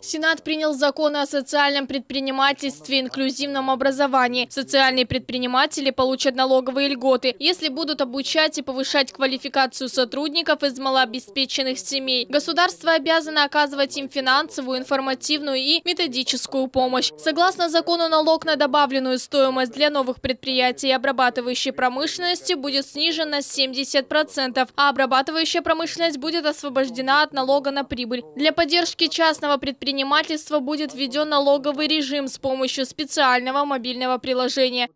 Сенат принял закон о социальном предпринимательстве и инклюзивном образовании. Социальные предприниматели получат налоговые льготы, если будут обучать и повышать квалификацию сотрудников из малообеспеченных семей. Государство обязано оказывать им финансовую, информативную и методическую помощь. Согласно закону, налог на добавленную стоимость для новых предприятий обрабатывающей промышленности будет снижен на 70%, а обрабатывающая промышленность будет освобождена от налога на прибыль. Для поддержки частных частного предпринимательства будет введен налоговый режим с помощью специального мобильного приложения.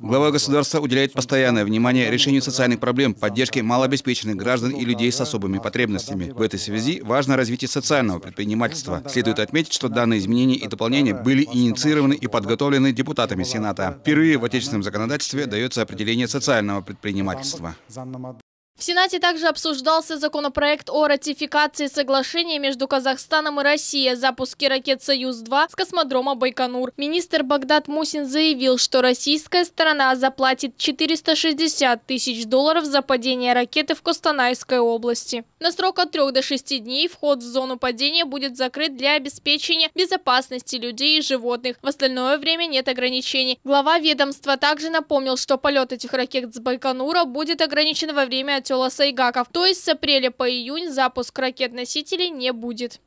Глава государства уделяет постоянное внимание решению социальных проблем, поддержке малообеспеченных граждан и людей с особыми потребностями. В этой связи важно развитие социального предпринимательства. Следует отметить, что данные изменения и дополнения были инициированы и подготовлены депутатами Сената. Впервые в отечественном законодательстве дается определение социального предпринимательства. В Сенате также обсуждался законопроект о ратификации соглашения между Казахстаном и Россией о запуске ракет «Союз-2» с космодрома Байконур. Министр Багдад Мусин заявил, что российская сторона заплатит 460 тысяч долларов за падение ракеты в Костанайской области. На срок от 3 до 6 дней вход в зону падения будет закрыт для обеспечения безопасности людей и животных. В остальное время нет ограничений. Глава ведомства также напомнил, что полет этих ракет с Байконура будет ограничен во время котела Сайгаков. То есть с апреля по июнь запуск ракет-носителей не будет.